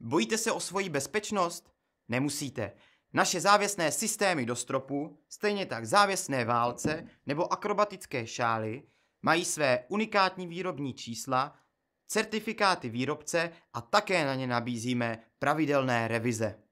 Bojíte se o svoji bezpečnost? Nemusíte. Naše závěsné systémy do stropu, stejně tak závěsné válce nebo akrobatické šály, mají své unikátní výrobní čísla, certifikáty výrobce a také na ně nabízíme pravidelné revize.